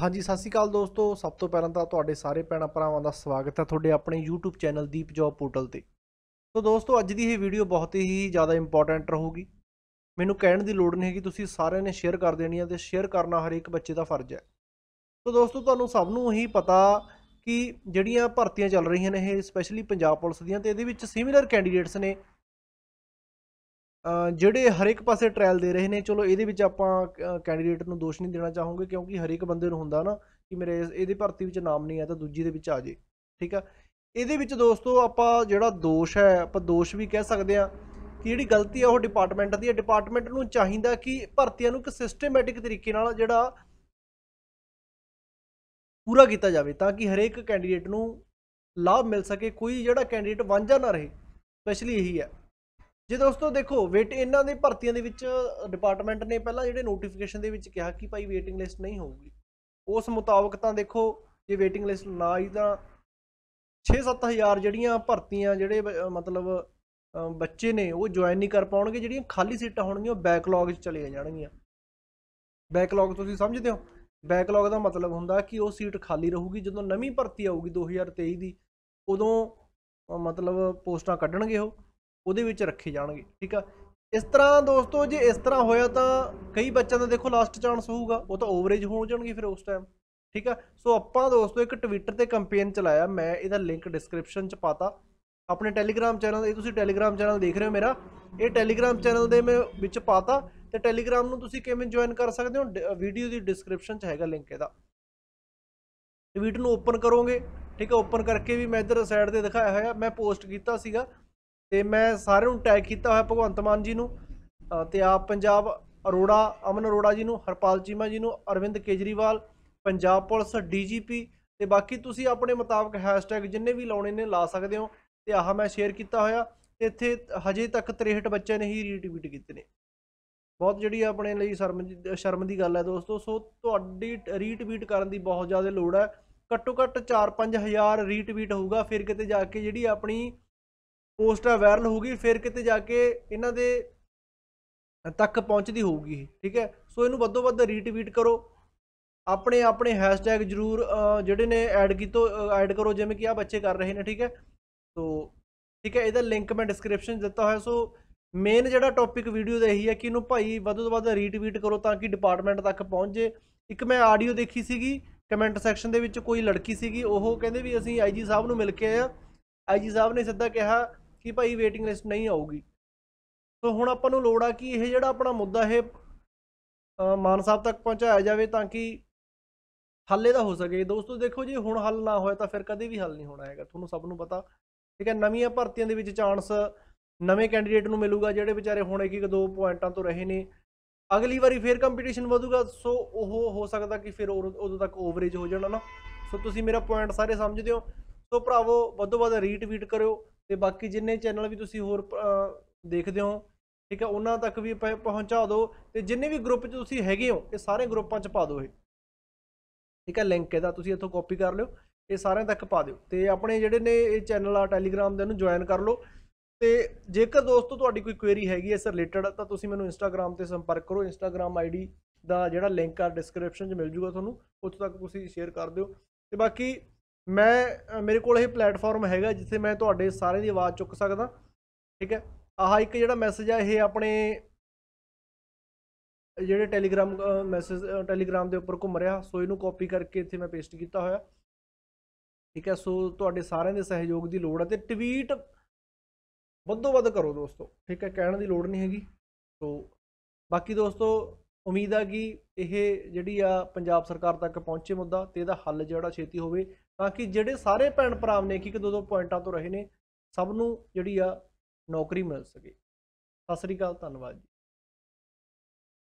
ਹਾਂਜੀ ਸਤਿ ਸ਼੍ਰੀ ਅਕਾਲ ਦੋਸਤੋ ਸਭ ਤੋਂ ਪਹਿਲਾਂ ਤਾਂ ਤੁਹਾਡੇ ਸਾਰੇ ਭੈਣਾਂ ਭਰਾਵਾਂ ਦਾ ਸਵਾਗਤ ਹੈ ਤੁਹਾਡੇ ਆਪਣੇ YouTube channel Deep job portal ਤੇ ਸੋ ਦੋਸਤੋ ਅੱਜ ਦੀ ਇਹ ਵੀਡੀਓ ਬਹੁਤ ਹੀ ਜ਼ਿਆਦਾ ਇੰਪੋਰਟੈਂਟ ਰਹੂਗੀ ਮੈਨੂੰ ਕਹਿਣ ਦੀ ਲੋੜ ਨਹੀਂ ਹੈ ਕਿ ਤੁਸੀਂ ਸਾਰਿਆਂ ਨੇ ਸ਼ੇਅਰ ਕਰ ਦੇਣੀ ਹੈ ਤੇ ਸ਼ੇਅਰ ਕਰਨਾ ਹਰੇਕ ਬੱਚੇ ਦਾ ਫਰਜ਼ ਹੈ ਸੋ ਦੋਸਤੋ ਤੁਹਾਨੂੰ ਸਭ ਨੂੰ ਹੀ ਪਤਾ ਕਿ ਜਿਹੜੀਆਂ ਭਰਤੀਆਂ ਚੱਲ ਰਹੀਆਂ ਨੇ ਇਹ ਸਪੈਸ਼ਲੀ ਪੰਜਾਬ ਪੁਲਿਸ ਦੀਆਂ ਤੇ ਇਹਦੇ ਵਿੱਚ ਸਿਮਿਲਰ ਕੈਂਡੀਡੇਟਸ ਨੇ ਜਿਹੜੇ ਹਰ ਇੱਕ ਪਾਸੇ ਟ੍ਰਾਇਲ ਦੇ ਰਹੇ ਨੇ ਚਲੋ ਇਹਦੇ ਵਿੱਚ ਆਪਾਂ ਕੈਂਡੀਡੇਟ ਨੂੰ ਦੋਸ਼ ਨਹੀਂ ਦੇਣਾ ਚਾਹੋਗੇ ਕਿਉਂਕਿ ਹਰ ਇੱਕ ਬੰਦੇ ਨੂੰ ਹੁੰਦਾ ਨਾ ਕਿ ਮੇਰੇ ਇਹਦੀ ਭਰਤੀ ਵਿੱਚ ਨਾਮ ਨਹੀਂ ਆ ਤਾਂ ਦੂਜੀ ਦੇ ਵਿੱਚ ਆ ਜੇ ਠੀਕ ਆ ਇਹਦੇ ਵਿੱਚ ਦੋਸਤੋ ਆਪਾਂ ਜਿਹੜਾ ਦੋਸ਼ ਹੈ ਆਪਾਂ ਦੋਸ਼ ਵੀ ਕਹਿ ਸਕਦੇ ਆ ਕਿ ਜਿਹੜੀ ਗਲਤੀ ਆ ਉਹ ਡਿਪਾਰਟਮੈਂਟ ਦੀ ਹੈ ਡਿਪਾਰਟਮੈਂਟ ਨੂੰ ਚਾਹੀਦਾ ਕਿ ਭਰਤੀਆਂ ਨੂੰ ਇੱਕ ਸਿਸਟਮੈਟਿਕ ਤਰੀਕੇ ਨਾਲ ਜਿਹੜਾ ਪੂਰਾ ਕੀਤਾ ਜਾਵੇ ਤਾਂ ਕਿ ਹਰੇਕ ਕੈਂਡੀਡੇਟ ਨੂੰ ਲਾਭ ਮਿਲ ਸਕੇ ਕੋਈ ਜਿਹੜਾ ਕੈਂਡੀਡੇਟ ਵਾਂਝਾ ਨਾ ਰਹੇ ਸਪੈਸ਼ਲੀ ਇਹੀ ਹੈ ਜੇ ਦੋਸਤੋ ਦੇਖੋ ਵੇਟ ਇਹਨਾਂ ਦੇ ਭਰਤੀਆਂ ਦੇ ਵਿੱਚ ਡਿਪਾਰਟਮੈਂਟ ਨੇ ਪਹਿਲਾਂ ਜਿਹੜੇ ਨੋਟੀਫਿਕੇਸ਼ਨ ਦੇ ਵਿੱਚ ਕਿਹਾ ਕਿ ਭਾਈ ਵੇਟਿੰਗ ਲਿਸਟ ਨਹੀਂ ਹੋਊਗੀ ਉਸ ਮੁਤਾਬਕ ਤਾਂ ਦੇਖੋ ਜੇ ਵੇਟਿੰਗ ਲਿਸਟ ਨਾ ਆਈ ਤਾਂ 6-7000 ਜਿਹੜੀਆਂ ਭਰਤੀਆਂ ਜਿਹੜੇ ਮਤਲਬ ਬੱਚੇ ਨੇ ਉਹ ਜੁਆਇਨ ਨਹੀਂ ਕਰ ਪਾਉਣਗੇ ਜਿਹੜੀਆਂ ਖਾਲੀ ਸੀਟਾਂ ਹੋਣਗੀਆਂ ਉਹ ਬੈਕਲੌਗ 'ਚ ਚਲੇ ਜਾਣਗੀਆਂ ਬੈਕਲੌਗ ਤੁਸੀਂ ਸਮਝਦੇ ਹੋ ਬੈਕਲੌਗ ਦਾ ਮਤਲਬ ਹੁੰਦਾ ਕਿ ਉਹ ਸੀਟ ਖਾਲੀ ਰਹੂਗੀ ਜਦੋਂ ਨਵੀਂ ਭਰਤੀ ਆਊਗੀ 2023 ਦੀ ਉਦੋਂ ਮਤਲਬ ਪੋਸਟਾਂ ਕੱਢਣਗੇ ਉਹ ਉਹਦੇ ਵਿੱਚ ਰੱਖੇ ਜਾਣਗੇ ਠੀਕ ਆ ਇਸ ਤਰ੍ਹਾਂ ਦੋਸਤੋ ਜੇ ਇਸ ਤਰ੍ਹਾਂ ਹੋਇਆ ਤਾਂ ਕਈ ਬੱਚਿਆਂ ਦਾ ਦੇਖੋ ਲਾਸਟ ਚਾਂਸ ਹੋਊਗਾ ਉਹ ਤਾਂ ਓਵਰੇਜ ਹੋ ਜਾਣਗੇ ਫਿਰ ਉਸ ਟਾਈਮ ਠੀਕ ਆ ਸੋ ਆਪਾਂ ਦੋਸਤੋ ਇੱਕ ਟਵਿੱਟਰ ਤੇ ਕੈਂਪੇਨ ਚਲਾਇਆ ਮੈਂ ਇਹਦਾ ਲਿੰਕ ਡਿਸਕ੍ਰਿਪਸ਼ਨ ਚ ਪਾਤਾ ਆਪਣੇ ਟੈਲੀਗ੍ਰਾਮ ਚੈਨਲ ਇਹ ਤੁਸੀਂ ਟੈਲੀਗ੍ਰਾਮ ਚੈਨਲ ਦੇਖ ਰਹੇ ਹੋ ਮੇਰਾ ਇਹ ਟੈਲੀਗ੍ਰਾਮ ਚੈਨਲ ਦੇ ਮੈਂ ਵਿੱਚ ਪਾਤਾ ਤੇ ਟੈਲੀਗ੍ਰਾਮ ਨੂੰ ਤੁਸੀਂ ਕਿਵੇਂ ਜੁਆਇਨ ਕਰ ਸਕਦੇ ਹੋ ਵੀਡੀਓ ਦੀ ਡਿਸਕ੍ਰਿਪਸ਼ਨ 'ਚ ਹੈਗਾ ਲਿੰਕ ਇਹਦਾ ਟਵਿੱਟਰ ਨੂੰ ਓਪਨ ਕਰੋਗੇ ਠੀਕ ਆ ਓਪਨ ਕਰਕੇ ਵੀ ਮੈਂ ਇਧਰ ਸਾਈਡ ਤੇ ਦਿਖਾਇਆ ਹੋਇਆ ਮੈਂ ਪੋਸਟ ਕੀਤਾ ਸੀਗਾ ਤੇ ਮੈਂ ਸਾਰਿਆਂ ਨੂੰ ਟੈਗ ਕੀਤਾ ਹੋਇਆ ਭਗਵੰਤ ਮਾਨ ਜੀ ਨੂੰ ਤੇ ਆਪ ਪੰਜਾਬ ਅਰੋੜਾ ਅਮਨ ਅਰੋੜਾ ਜੀ ਨੂੰ ਹਰਪਾਲ ਚੀਮਾ ਜੀ ਨੂੰ ਅਰਵਿੰਦ ਕੇਜਰੀਵਾਲ ਪੰਜਾਬ ਪੁਲਿਸ ਡੀਜੀਪੀ ਤੇ ਬਾਕੀ ਤੁਸੀਂ ਆਪਣੇ ਮੁਤਾਬਕ ਹੈਸ਼ਟੈਗ ਜਿੰਨੇ ਵੀ ਲਾਉਣੇ ਨੇ ਲਾ ਸਕਦੇ ਹੋ ਤੇ ਆਹ ਮੈਂ ਸ਼ੇਅਰ ਕੀਤਾ ਹੋਇਆ ਤੇ ਇੱਥੇ ਹਜੇ ਤੱਕ 63 ਬੱਚੇ ਨੇ ਹੀ ਰੀਟਵੀਟ ਕੀਤੇ ਨੇ ਬਹੁਤ ਜਿਹੜੀ ਆਪਣੇ ਲਈ ਸ਼ਰਮ ਸ਼ਰਮ ਦੀ ਗੱਲ ਹੈ ਦੋਸਤੋ ਸੋ ਤੁਹਾਡੀ ਰੀਟਵੀਟ ਕਰਨ ਦੀ ਬਹੁਤ ਜ਼ਿਆਦਾ ਲੋੜ ਹੈ ਘੱਟੋ ਘੱਟ 4-5000 ਰੀਟਵੀਟ ਹੋਊਗਾ ਫਿਰ ਕਿਤੇ ਜਾ ਕੇ ਜਿਹੜੀ ਆਪਣੀ ਪੋਸਟ ਆ ਵਾਇਰਲ ਹੋਊਗੀ ਫਿਰ ਕਿਤੇ ਜਾ ਕੇ ਇਹਨਾਂ ਦੇ ਤੱਕ ਪਹੁੰਚਦੀ ਹੋਊਗੀ ਠੀਕ ਹੈ ਸੋ ਇਹਨੂੰ ਵੱਧੋ ਵੱਧ ਰੀਟਵੀਟ ਕਰੋ ਆਪਣੇ ਆਪਣੇ ਹੈਸ਼ਟੈਗ ਜਰੂਰ ਜਿਹੜੇ ਨੇ ਐਡ ਕੀਤੋ ਐਡ ਕਰੋ ਜਿਵੇਂ ਕਿ ਆ ਬੱਚੇ ਕਰ ਰਹੇ ਨੇ ਠੀਕ ਹੈ ਸੋ ਠੀਕ ਹੈ ਇਹਦਾ ਲਿੰਕ ਮੈਂ ਡਿਸਕ੍ਰਿਪਸ਼ਨ ਦਿੱਤਾ ਹੋਇਆ ਸੋ ਮੇਨ ਜਿਹੜਾ ਟੌਪਿਕ ਵੀਡੀਓ ਦਾ ਇਹੀ ਹੈ ਕਿ ਇਹਨੂੰ ਭਾਈ ਵੱਧ ਤੋਂ ਵੱਧ ਰੀਟਵੀਟ ਕਰੋ ਤਾਂ ਕਿ ਡਿਪਾਰਟਮੈਂਟ ਤੱਕ ਪਹੁੰਚ ਜੇ ਇੱਕ ਮੈਂ ਆਡੀਓ ਦੇਖੀ ਸੀਗੀ ਕਮੈਂਟ ਸੈਕਸ਼ਨ ਦੇ ਵਿੱਚ ਕੋਈ ਲੜਕੀ ਸੀਗੀ ਉਹ ਕਹਿੰਦੇ ਵੀ ਅਸੀਂ ਆਈਜੀ ਸਾਹਿਬ ਨੂੰ ਮਿਲ ਕੇ ਆਏ ਆ ਆਈਜੀ ਸਾਹਿਬ ਨੇ ਸਿੱਧਾ ਕਿਹਾ ਕਿ ਭਾਈ ਵੇਟਿੰਗ ਲਿਸਟ ਨਹੀਂ ਆਊਗੀ ਸੋ ਹੁਣ ਆਪਾਂ ਨੂੰ ਲੋੜ ਆ ਕਿ ਇਹ ਜਿਹੜਾ ਆਪਣਾ ਮੁੱਦਾ ਇਹ ਮਾਨ ਸਾਹਿਬ ਤੱਕ ਪਹੁੰਚਾਇਆ ਜਾਵੇ ਤਾਂ ਕਿ ਹੱਲ ਇਹਦਾ ਹੋ ਸਕੇ ਦੋਸਤੋ ਦੇਖੋ ਜੀ ਹੁਣ ਹੱਲ ਨਾ ਹੋਇਆ ਤਾਂ ਫਿਰ ਕਦੇ ਵੀ ਹੱਲ ਨਹੀਂ ਹੋਣਾ ਹੈਗਾ ਤੁਹਾਨੂੰ ਸਭ ਨੂੰ ਪਤਾ ਠੀਕ ਹੈ ਨਵੀਆਂ ਭਰਤੀਆਂ ਦੇ ਵਿੱਚ ਚਾਂਸ ਨਵੇਂ ਕੈਂਡੀਡੇਟ ਨੂੰ ਮਿਲੂਗਾ ਜਿਹੜੇ ਵਿਚਾਰੇ ਹੁਣ ਇੱਕ ਇੱਕ ਦੋ ਪੁਆਇੰਟਾਂ ਤੋਂ ਰਹੇ ਨੇ ਅਗਲੀ ਵਾਰੀ ਫੇਰ ਕੰਪੀਟੀਸ਼ਨ ਵਧੂਗਾ ਸੋ ਉਹ ਹੋ ਸਕਦਾ ਕਿ ਫਿਰ ਉਦੋਂ ਤੱਕ ਓਵਰੇਜ ਹੋ ਜਾਣਾ ਨਾ ਸੋ ਤੁਸੀਂ ਮੇਰਾ ਪੁਆਇੰਟ ਸਾਰੇ ਸਮਝਦੇ ਹੋ ਸੋ ਭਰਾਵੋ ਵੱਧੋ ਵੱਧ ਰੀਟਵੀਟ ਕਰਿਓ ਤੇ ਬਾਕੀ ਜਿੰਨੇ ਚੈਨਲ ਵੀ ਤੁਸੀਂ ਹੋਰ ਦੇਖਦੇ ਹੋ ਠੀਕ ਹੈ ਉਹਨਾਂ ਤੱਕ ਵੀ ਪਹੁੰਚਾ ਦਿਓ ਤੇ ਜਿੰਨੇ ਵੀ ਗਰੁੱਪ 'ਚ ਤੁਸੀਂ ਹੈਗੇ ਹੋ ਇਹ ਸਾਰੇ ਗਰੁੱਪਾਂ 'ਚ ਪਾ ਦਿਓ ਇਹ ਠੀਕ ਹੈ ਲਿੰਕ ਇਹਦਾ ਤੁਸੀਂ ਇੱਥੋਂ ਕਾਪੀ ਕਰ ਲਿਓ ਇਹ ਸਾਰਿਆਂ ਤੱਕ ਪਾ ਦਿਓ ਤੇ ਆਪਣੇ ਜਿਹੜੇ ਨੇ ਇਹ ਚੈਨਲ ਆ ਟੈਲੀਗ੍ਰਾਮ ਦੇ ਨੂੰ ਜੁਆਇਨ ਕਰ ਲਓ ਤੇ ਜੇਕਰ ਦੋਸਤੋ ਤੁਹਾਡੀ ਕੋਈ ਕੁਐਰੀ ਹੈਗੀ ਇਸ ਰਿਲੇਟਡ ਤਾਂ ਤੁਸੀਂ ਮੈਨੂੰ ਇੰਸਟਾਗ੍ਰam ਤੇ ਸੰਪਰਕ ਕਰੋ ਇੰਸਟਾਗ੍ਰam ਆਈਡੀ ਦਾ ਜਿਹੜਾ ਲਿੰਕ ਆ ਡਿਸਕ੍ਰਿਪਸ਼ਨ 'ਚ ਮਿਲ ਜੂਗਾ ਤੁਹਾਨੂੰ ਉੱਥੇ ਤੱਕ ਤੁਸੀਂ ਸ਼ੇਅਰ ਕਰ ਦਿਓ ਤੇ ਬਾਕੀ ਮੈਂ ਮੇਰੇ ਕੋਲ ਇਹ ਪਲੇਟਫਾਰਮ ਹੈਗਾ ਜਿੱਥੇ ਮੈਂ ਤੁਹਾਡੇ ਸਾਰੇ ਦੀ ਆਵਾਜ਼ ਚੁੱਕ ਸਕਦਾ ਠੀਕ ਹੈ ਆਹ ਇੱਕ ਜਿਹੜਾ ਮੈਸੇਜ ਆ ਇਹ ਆਪਣੇ ਜਿਹੜੇ ਟੈਲੀਗ੍ਰਾਮ ਮੈਸੇਜ ਟੈਲੀਗ੍ਰਾਮ ਦੇ ਉੱਪਰ ਘੁੰਮ ਰਿਹਾ ਸੋ ਇਹਨੂੰ ਕਾਪੀ ਕਰਕੇ ਇੱਥੇ ਮੈਂ ਪੇਸਟ ਕੀਤਾ ਹੋਇਆ ਠੀਕ ਹੈ ਸੋ ਤੁਹਾਡੇ ਸਾਰਿਆਂ ਦੇ ਸਹਿਯੋਗ ਦੀ ਲੋੜ ਹੈ ਤੇ ਟਵੀਟ ਵੱਧੋ ਵੱਧ ਕਰੋ ਦੋਸਤੋ ਠੀਕ ਹੈ ਕਹਿਣ ਦੀ ਲੋੜ ਨਹੀਂ ਹੈਗੀ ਸੋ ਬਾਕੀ ਦੋਸਤੋ ਉਮੀਦ ਆ ਕਿ ਇਹ ਜਿਹੜੀ ਆ ਪੰਜਾਬ ਸਰਕਾਰ ਤੱਕ ਪਹੁੰਚੇ ਮੁੱਦਾ ਤੇ ਇਹਦਾ ਹੱਲ ਜਿਹੜਾ ਛੇਤੀ ਹੋਵੇ ਤਾਂ ਕਿ ਜਿਹੜੇ ਸਾਰੇ ਭੈਣ ਭਰਾ ਨੇ ਇੱਕ ਇੱਕ ਦੋ ਦੋ ਪੁਆਇੰਟਾਂ ਤੋਂ ਰਹੇ ਨੇ ਸਭ ਨੂੰ ਜਿਹੜੀ ਆ ਨੌਕਰੀ ਮਿਲ ਸਕੇ ਸਤਿ ਸ੍ਰੀ ਅਕਾਲ ਧੰਨਵਾਦ ਜੀ